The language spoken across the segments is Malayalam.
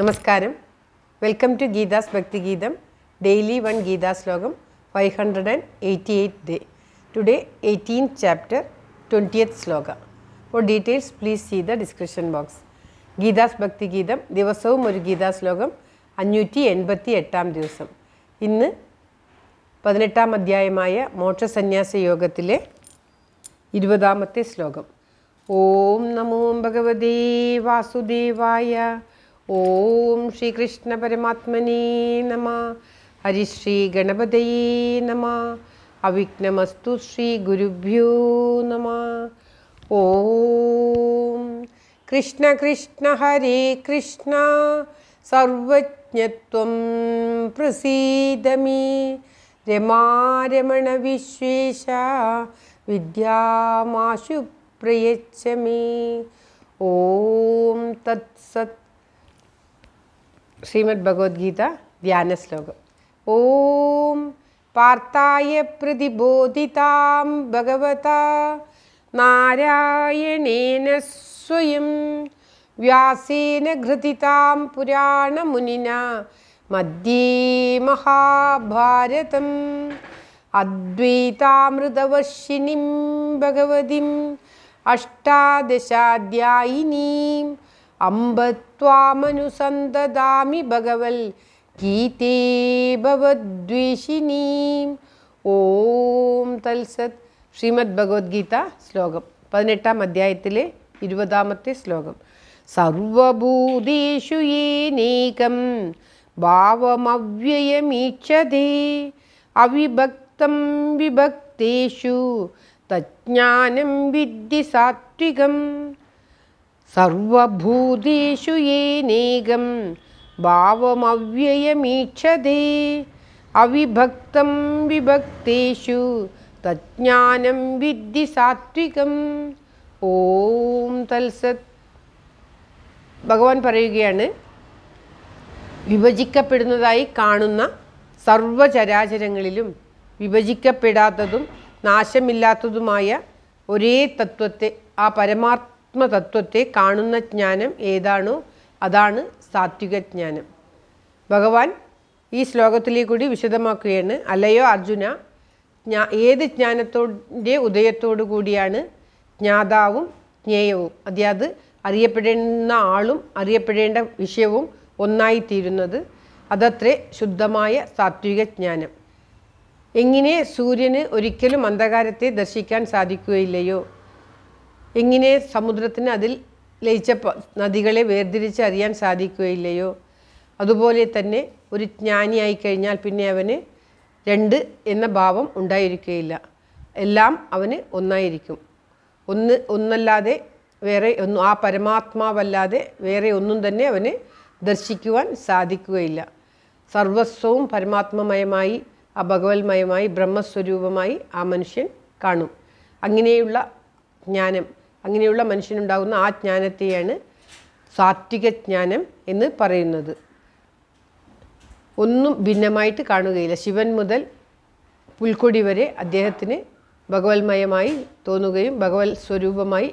നമസ്കാരം welcome to Geetha's Bhakthigeetham daily one Gita ശ്ലോകം five hundred and eighty eight day today eighteen chapter twentieth shloka four details please see the description box Geetha's Bhakthigeetham ദിവസവും ഒരു ഗീതാ ശ്ലോകം അഞ്ഞൂറ്റി എൺപത്തി എട്ടാം ദിവസം ഇന്ന് പതിനെട്ടാം അധ്യായമായ മോക്ഷസന്യാസ യോഗത്തിലെ ഇരുപതാമത്തെ ശ്ലോകം ഓം നമോ ഭഗവതേ വാസുദേവായ ഓം ശ്രീകൃഷ്ണ പരമാത്മനേ നമ ഹരിശ്രീ ഗണപതയേ നമ അവിഘ്നമസ്തു ശ്രീ ഗുരുഭ്യോ നമ ഓം കൃഷ്ണ കൃഷ്ണ ഹരേ കൃഷ്ണ സർവജ്ഞത്വം പ്രസീദമേ രമാരമണ വിശ്വേശ വിദ്യമാശു പ്രയച്ഛമേ ഓം തത്സത് श्रीमद्भगवद्गीता ध्यानश्लोक ॐ पार्थाय प्रतिबोधितां भगवता नारायणेन स्वयं व्यासेन घृतितां पुराणमुनिना मध्ये महाभारतम् अद्वैतामृतवर्षिणीं भगवतीम् अष्टादशाध्यायिनी അമ്പത്വാമനുസന്തദാമി ഭഗവൽ ഗീതേ ഓം തൽസത് ശ്രീമദ് ഭഗവത്ഗീത ശ്ലോകം പതിനെട്ടാം അധ്യായത്തിലെ ഇരുപതാമത്തെ ശ്ലോകം സർവഭൂതേഷു ഏനേകം ഭാവമവ്യയമീക്ഷതേ അവിഭക്തം വിഭക്തേഷു തജ്ഞാനം വിദ്യ സാത്വികം സർവഭൂതീഷു യേനേകം ഭാവമവ്യയമീക്ഷതേ അവിഭക്തം വിഭക്തേഷു തജ്ഞാനം വിദ്ധി സാത്വികം ഓം തൽസത് ഭഗവാൻ പറയുകയാണ് വിഭജിക്കപ്പെടുന്നതായി കാണുന്ന സർവചരാചരങ്ങളിലും വിഭജിക്കപ്പെടാത്തതും നാശമില്ലാത്തതുമായ ഒരേ തത്വത്തെ ആ പരമാർത്ഥ ആത്മതത്വത്തെ കാണുന്ന ജ്ഞാനം ഏതാണോ അതാണ് സാത്വിക ജ്ഞാനം ഭഗവാൻ ഈ ശ്ലോകത്തിലേ കൂടി വിശദമാക്കുകയാണ് അല്ലയോ അർജുന ജ്ഞാ ഏത് ജ്ഞാനത്തോടെ ഉദയത്തോടു കൂടിയാണ് ജ്ഞാതാവും ജ്ഞേയവും അതായത് അറിയപ്പെടേണ്ട ആളും അറിയപ്പെടേണ്ട വിഷയവും ഒന്നായിത്തീരുന്നത് അതത്രേ ശുദ്ധമായ സാത്വിക ജ്ഞാനം എങ്ങനെ സൂര്യന് ഒരിക്കലും അന്ധകാരത്തെ ദർശിക്കാൻ സാധിക്കുകയില്ലയോ എങ്ങനെ സമുദ്രത്തിന് അതിൽ ലയിച്ചപ്പോൾ നദികളെ വേർതിരിച്ച് അറിയാൻ സാധിക്കുകയില്ലയോ അതുപോലെ തന്നെ ഒരു ജ്ഞാനിയായി കഴിഞ്ഞാൽ പിന്നെ അവന് രണ്ട് എന്ന ഭാവം ഉണ്ടായിരിക്കുകയില്ല എല്ലാം അവന് ഒന്നായിരിക്കും ഒന്ന് ഒന്നല്ലാതെ വേറെ ഒന്നും ആ പരമാത്മാവല്ലാതെ വേറെ ഒന്നും തന്നെ അവന് ദർശിക്കുവാൻ സാധിക്കുകയില്ല സർവസ്വവും പരമാത്മമയമായി ആ ഭഗവത്മയമായി ബ്രഹ്മസ്വരൂപമായി ആ മനുഷ്യൻ കാണും അങ്ങനെയുള്ള ജ്ഞാനം അങ്ങനെയുള്ള മനുഷ്യനുണ്ടാകുന്ന ആ ജ്ഞാനത്തെയാണ് സാത്വിക ജ്ഞാനം എന്ന് പറയുന്നത് ഒന്നും ഭിന്നമായിട്ട് കാണുകയില്ല ശിവൻ മുതൽ പുൽക്കൊടി വരെ അദ്ദേഹത്തിന് ഭഗവത്മയമായി തോന്നുകയും ഭഗവത് സ്വരൂപമായി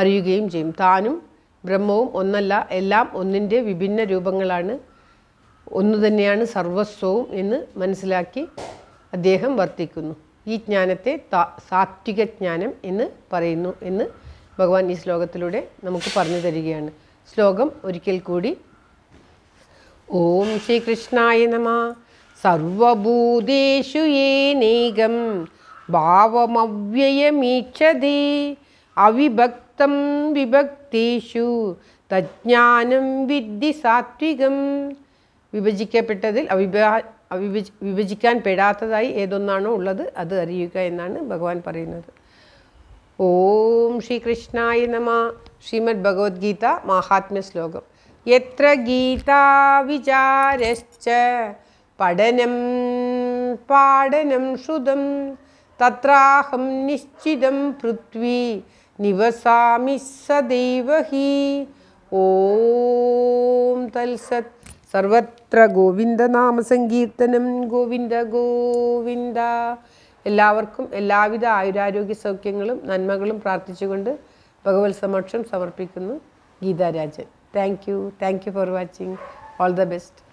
അറിയുകയും ചെയ്യും താനും ബ്രഹ്മവും ഒന്നല്ല എല്ലാം ഒന്നിൻ്റെ വിഭിന്ന രൂപങ്ങളാണ് ഒന്നു തന്നെയാണ് സർവസ്വവും എന്ന് മനസ്സിലാക്കി അദ്ദേഹം വർത്തിക്കുന്നു ഈ ജ്ഞാനത്തെ സാത്വിക ജ്ഞാനം എന്ന് പറയുന്നു എന്ന് ഭഗവാൻ ഈ ശ്ലോകത്തിലൂടെ നമുക്ക് പറഞ്ഞു തരികയാണ് ശ്ലോകം ഒരിക്കൽ കൂടി ഓം ശ്രീകൃഷ്ണായ നമ സർവഭൂതേഷു ഏനേകം ഭാവമവ്യയമീക്ഷതി അവിഭക്തം വിഭക്തേഷു തജ്ഞാനം വിദ്ധി സാത്വികം വിഭജിക്കപ്പെട്ടതിൽ അവിഭാ വിഭജി വിഭജിക്കാൻ പെടാത്തതായി ഏതൊന്നാണോ ഉള്ളത് അത് അറിയുക എന്നാണ് ഭഗവാൻ പറയുന്നത് ഓം ശ്രീകൃഷ്ണായ നമ ശ്രീമദ് ഭഗവത്ഗീത മാഹാത്മ്യ ശ്ലോകം എത്ര ഗീതാ വിചാരശ്ച പഠനം പാഠനം ശ്രുതം തത്രാഹം നിശ്ചിതം പൃഥ്വി നിവസാമി സദൈവ ഹി ഓം തൽസത് സർവത്ര ഗോവിന്ദ നാമസങ്കീർത്തനം ഗോവിന്ദ ഗോവിന്ദ എല്ലാവർക്കും എല്ലാവിധ ആയുരാരോഗ്യ സൗഖ്യങ്ങളും നന്മകളും പ്രാർത്ഥിച്ചുകൊണ്ട് ഭഗവത് സമക്ഷം സമർപ്പിക്കുന്നു Geetharajan thank you thank you for watching all the best